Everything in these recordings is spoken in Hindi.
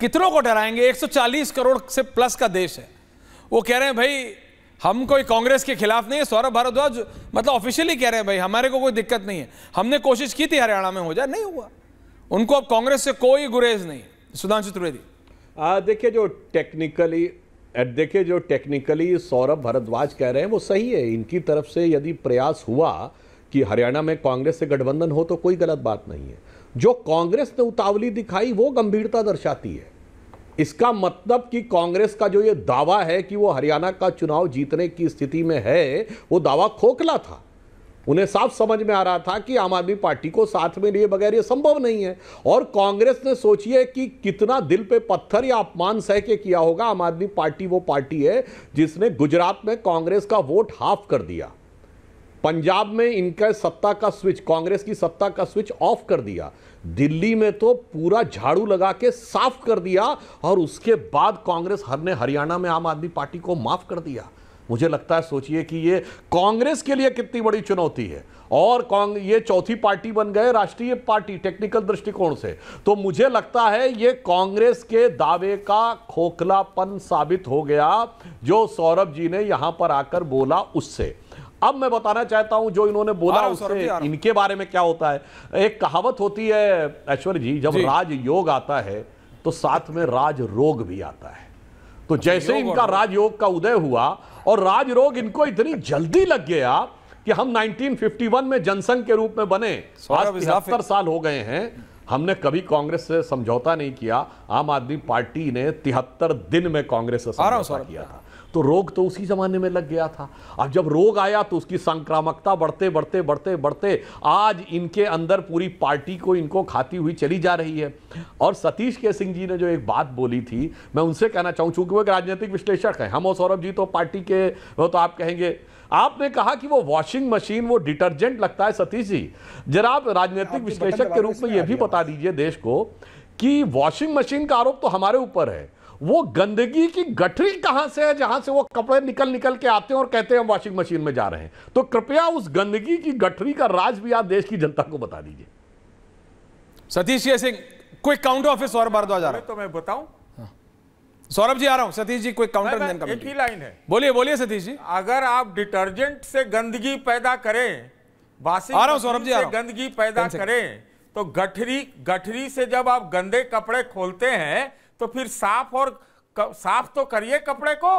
कितनों को डराएंगे 140 करोड़ से प्लस का देश है वो कह रहे हैं भाई हम कोई कांग्रेस के खिलाफ नहीं है सौरभ भारद्वाज मतलब ऑफिशियली कह रहे हैं भाई हमारे को कोई दिक्कत नहीं है हमने कोशिश की थी हरियाणा में हो जाए नहीं हुआ उनको अब कांग्रेस से कोई गुरेज नहीं सुधांशु त्रिवेदी देखिए जो टेक्निकली देखिए जो टेक्निकली सौरभ भारद्वाज कह रहे हैं वो सही है इनकी तरफ से यदि प्रयास हुआ कि हरियाणा में कांग्रेस से गठबंधन हो तो कोई गलत बात नहीं है जो कांग्रेस ने उतावली दिखाई वो गंभीरता दर्शाती है इसका मतलब कि कांग्रेस का जो ये दावा है कि वो हरियाणा का चुनाव जीतने की स्थिति में है वो दावा खोखला था उन्हें साफ समझ में आ रहा था कि आम आदमी पार्टी को साथ में लिए बगैर ये संभव नहीं है और कांग्रेस ने सोचिए कि कितना दिल पे पत्थर या अपमान सह के किया होगा आम आदमी पार्टी वो पार्टी है जिसने गुजरात में कांग्रेस का वोट हाफ कर दिया पंजाब में इनका सत्ता का स्विच कांग्रेस की सत्ता का स्विच ऑफ कर दिया दिल्ली में तो पूरा झाड़ू लगा के साफ कर दिया और उसके बाद कांग्रेस हर ने हरियाणा में आम आदमी पार्टी को माफ कर दिया मुझे लगता है सोचिए कि ये कांग्रेस के लिए कितनी बड़ी चुनौती है और ये चौथी पार्टी बन गए राष्ट्रीय पार्टी टेक्निकल दृष्टिकोण से तो मुझे लगता है ये कांग्रेस के दावे का खोखलापन साबित हो गया जो सौरभ जी ने यहां पर आकर बोला उससे अब मैं बताना चाहता हूं जो इन्होंने बोला उससे इनके बारे में क्या होता है एक कहावत होती है ऐश्वर्य जी जब राजयोग आता है तो साथ में राज रोग भी आता है तो जैसे इनका राजयोग का उदय हुआ और राज रोग इनको इतनी जल्दी लग गया कि हम 1951 में जनसंघ के रूप में बने आज तिहत्तर साल हो गए हैं हमने कभी कांग्रेस से समझौता नहीं किया आम आदमी पार्टी ने तिहत्तर दिन में कांग्रेस से समझौता किया था तो रोग तो उसी ज़माने में लग गया था अब जब रोग आया तो उसकी संक्रामकता बढ़ते बढ़ते बढ़ते बढ़ते आज इनके अंदर पूरी पार्टी को इनको खाती हुई चली जा रही है और सतीश के सिंह जी ने जो एक बात बोली थी मैं उनसे कहना चाहूँ चूंकि वो एक राजनीतिक विश्लेषक है हम और सौरभ जी तो पार्टी के वो तो आप कहेंगे आपने कहा कि वो वॉशिंग मशीन वो डिटर्जेंट लगता है सतीश जी जरा आप राजनीतिक विश्लेषक के रूप में ये भी बता दीजिए देश को कि वॉशिंग मशीन का आरोप तो हमारे ऊपर है वो गंदगी की गठरी कहां से है जहां से वो कपड़े निकल निकल के आते हैं और कहते हैं हम वॉशिंग मशीन में जा रहे हैं तो कृपया उस गंदगी की गठरी का राज भी आप देश की जनता को बता दीजिए सतीश जी सिंह कोई काउंटर ऑफिस और भारद्वाज आ रहा है तो मैं बताऊं हाँ। सौरभ जी आ रहा हूं सतीश जी कोई काउंटर एक ही लाइन है बोलिए बोलिए सतीश जी अगर आप डिटर्जेंट से गंदगी पैदा करें वाशिंग सौरभ जी गंदगी पैदा करें तो गठरी गठरी से जब आप गंदे कपड़े खोलते हैं तो फिर साफ और साफ तो करिए कपड़े को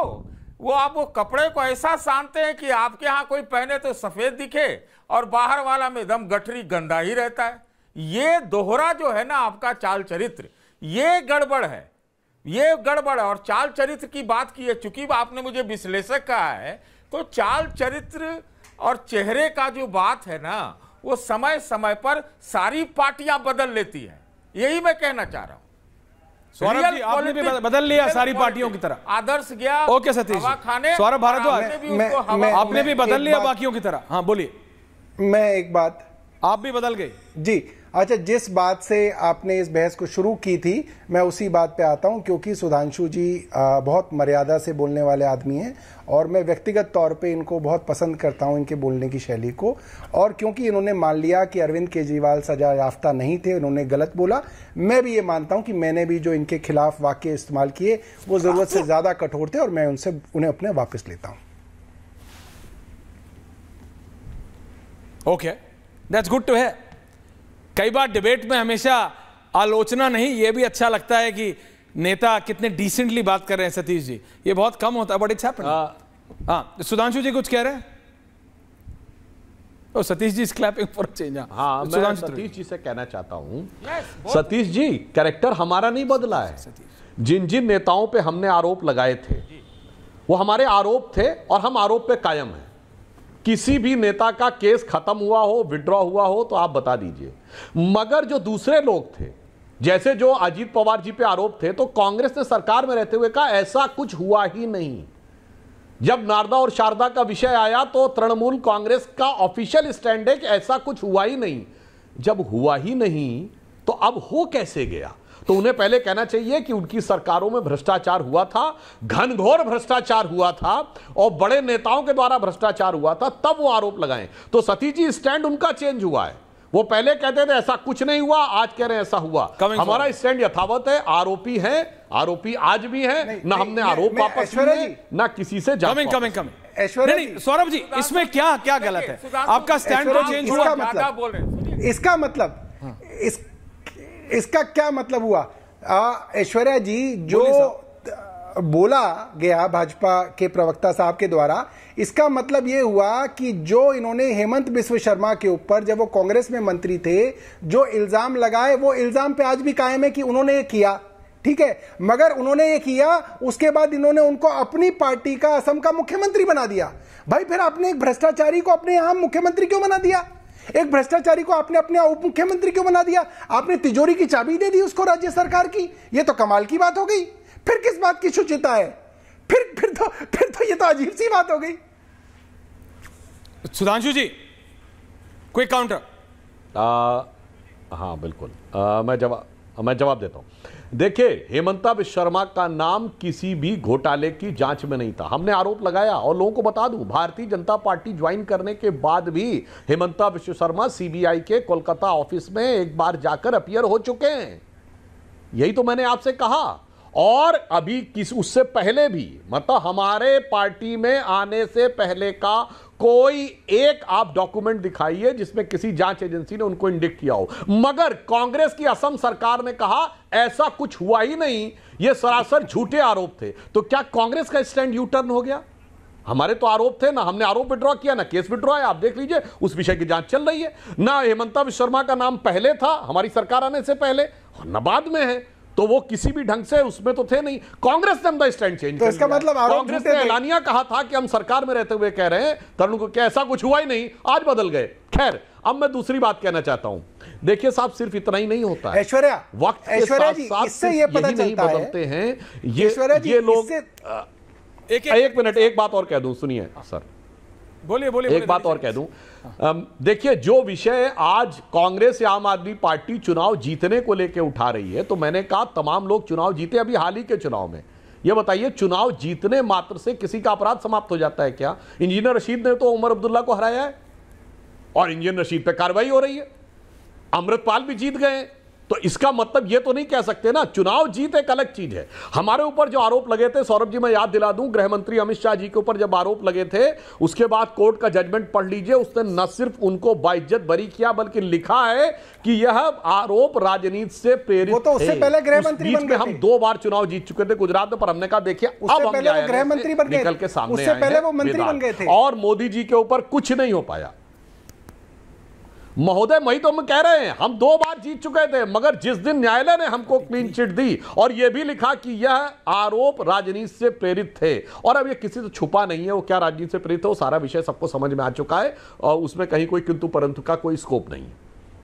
वो आप वो कपड़े को ऐसा सानते हैं कि आपके यहाँ कोई पहने तो सफ़ेद दिखे और बाहर वाला में एकदम गठरी गंदा ही रहता है ये दोहरा जो है ना आपका चाल चरित्र ये गड़बड़ है ये गड़बड़ है और चाल चरित्र की बात की है चूंकि आपने मुझे विश्लेषक कहा है तो चाल चरित्र और चेहरे का जो बात है ना वो समय समय पर सारी पार्टियां बदल लेती है यही मैं कहना चाह रहा हूँ सौरभ जी आपने भी बदल लिया सारी पार्टियों की तरह आदर्श गया ओके सतीश सौरभ भारद्वाज आपने भी बदल लिया बाकियों की तरह हाँ बोलिए मैं एक बात आप भी बदल गए जी अच्छा जिस बात से आपने इस बहस को शुरू की थी मैं उसी बात पे आता हूँ क्योंकि सुधांशु जी बहुत मर्यादा से बोलने वाले आदमी हैं और मैं व्यक्तिगत तौर पे इनको बहुत पसंद करता हूँ इनके बोलने की शैली को और क्योंकि इन्होंने मान लिया कि अरविंद केजरीवाल सजा याफ्ता नहीं थे उन्होंने गलत बोला मैं भी ये मानता हूँ कि मैंने भी जो इनके खिलाफ वाक्य इस्तेमाल किए वो ज़रूरत से ज़्यादा कठोर थे और मैं उनसे उन्हें अपने वापस लेता हूँ ओके दैट्स गुड टू है कई बार डिबेट में हमेशा आलोचना नहीं ये भी अच्छा लगता है कि नेता कितने डिसेंटली बात कर रहे हैं सतीश जी ये बहुत कम होता है बट इट्स हाँ, हाँ तो सुधांशु जी कुछ कह रहे हैं तो Satish ji clapping for change हाँ सतीश जी से कहना चाहता हूं yes, सतीश जी कैरेक्टर हमारा नहीं बदला है जिन जिन नेताओं पे हमने आरोप लगाए थे वो हमारे आरोप थे और हम आरोप पे कायम हैं किसी भी नेता का केस खत्म हुआ हो विड्रॉ हुआ हो तो आप बता दीजिए मगर जो दूसरे लोग थे जैसे जो अजीत पवार जी पे आरोप थे तो कांग्रेस ने सरकार में रहते हुए कहा ऐसा कुछ हुआ ही नहीं जब नारदा और शारदा का विषय आया तो तृणमूल कांग्रेस का ऑफिशियल स्टैंड है कि ऐसा कुछ हुआ ही नहीं जब हुआ ही नहीं तो अब हो कैसे गया तो उन्हें पहले कहना चाहिए कि उनकी सरकारों में भ्रष्टाचार हुआ था घनघोर भ्रष्टाचार हुआ था और बड़े नेताओं के द्वारा भ्रष्टाचार हुआ था तब वो आरोप लगाए तो सती जी स्टैंड उनका चेंज हुआ है वो पहले कहते थे ऐसा कुछ नहीं हुआ आज कह रहे हैं ऐसा हुआ हमारा स्टैंड यथावत है आरोपी है आरोपी आज भी है ना हमने आरोप वापस लिए ना किसी से coming coming coming Saurabh ji इसमें क्या क्या गलत है आपका स्टैंड तो चेंज हुआ मतलब इसका मतलब, मतलब हाँ। इस इसका क्या मतलब हुआ ऐश्वर्या जी जो बोला गया भाजपा के प्रवक्ता साहब के द्वारा इसका मतलब यह हुआ कि जो इन्होंने हेमंत बिश्व शर्मा के ऊपर जब वो कांग्रेस में मंत्री थे जो इल्जाम लगाए वो इल्जाम पे आज भी कायम है कि उन्होंने ये किया ठीक है मगर उन्होंने ये किया उसके बाद इन्होंने उनको अपनी पार्टी का असम का मुख्यमंत्री बना दिया भाई फिर आपने एक भ्रष्टाचारी को अपने यहां मुख्यमंत्री क्यों बना दिया एक भ्रष्टाचारी को आपने अपने उप मुख्यमंत्री क्यों बना दिया आपने तिजोरी की चाबी दे दी उसको राज्य सरकार की ये तो कमाल की बात हो गई फिर किस बात की शुचिता है फिर फिर तो फिर तो ये तो अजीब सी बात हो गई सुधांशु जी क्विक काउंटर हाँ बिल्कुल आ, मैं जवाब मैं जवाब देता हूँ देखिए हेमंता विश्व शर्मा का नाम किसी भी घोटाले की जांच में नहीं था हमने आरोप लगाया और लोगों को बता दूं भारतीय जनता पार्टी ज्वाइन करने के बाद भी हेमंता विश्व शर्मा सीबीआई के कोलकाता ऑफिस में एक बार जाकर अपियर हो चुके हैं यही तो मैंने आपसे कहा और अभी किस उससे पहले भी मतलब हमारे पार्टी में आने से पहले का कोई एक आप डॉक्यूमेंट दिखाइए जिसमें किसी जांच एजेंसी ने उनको इंडिक्ट किया हो मगर कांग्रेस की असम सरकार ने कहा ऐसा कुछ हुआ ही नहीं ये सरासर झूठे आरोप थे तो क्या कांग्रेस का स्टैंड यू टर्न हो गया हमारे तो आरोप थे ना हमने आरोप विड्रॉ किया ना केस विड्रॉ है आप देख लीजिए उस विषय की जांच चल रही है ना हेमंता विश्व शर्मा का नाम पहले था हमारी सरकार आने से पहले और न बाद में है तो वो किसी भी ढंग से उसमें तो थे नहीं कांग्रेस ने स्टैंड चेंज तो इसका मतलब कांग्रेस ने एलानिया कहा था कि हम सरकार में रहते हुए कह रहे हैं तरुण को क्या ऐसा कुछ हुआ ही नहीं आज बदल गए खैर अब मैं दूसरी बात कहना चाहता हूं देखिए साहब सिर्फ इतना ही नहीं होता ऐश्वर्या वक्त ऐश्वर्या जी इससे ये पता चलता है बदलते हैं ये ये लोग एक मिनट एक बात और कह दूं सुनिए हाँ। सर बोलिए बोलिए एक बात और कह दूं देखिए जो विषय आज कांग्रेस या आम आदमी पार्टी चुनाव जीतने को लेकर उठा रही है तो मैंने कहा तमाम लोग चुनाव जीते अभी हाल ही के चुनाव में यह बताइए चुनाव जीतने मात्र से किसी का अपराध समाप्त हो जाता है क्या इंजीनियर रशीद ने तो उमर अब्दुल्ला को हराया है और इंजीनियर रशीद पर कार्रवाई हो रही है अमृतपाल भी जीत गए तो इसका मतलब ये तो नहीं कह सकते ना चुनाव जीत एक अलग चीज है हमारे ऊपर जो आरोप लगे थे सौरभ जी मैं याद दिला दूं गृह मंत्री अमित शाह जी के ऊपर जब आरोप लगे थे उसके बाद कोर्ट का जजमेंट पढ़ लीजिए उसने न सिर्फ उनको बाइज्जत बरी किया बल्कि लिखा है कि यह आरोप राजनीति से प्रेरित वो तो उससे पहले गृह मंत्री बन गए हम दो बार चुनाव जीत चुके थे गुजरात में पर हमने कहा देखिए अब हम गृह बन गए निकल के सामने मंत्री बन गए थे और मोदी जी के ऊपर कुछ नहीं हो पाया महोदय वही तो हम कह रहे हैं हम दो बार जीत चुके थे मगर जिस दिन न्यायालय ने हमको क्लीन चिट दी और यह भी लिखा कि यह आरोप राजनीति से प्रेरित थे और अब यह किसी से छुपा नहीं है वो क्या राजनीति से प्रेरित है वो सारा विषय सबको समझ में आ चुका है और उसमें कहीं कोई किंतु परंतु का कोई स्कोप नहीं है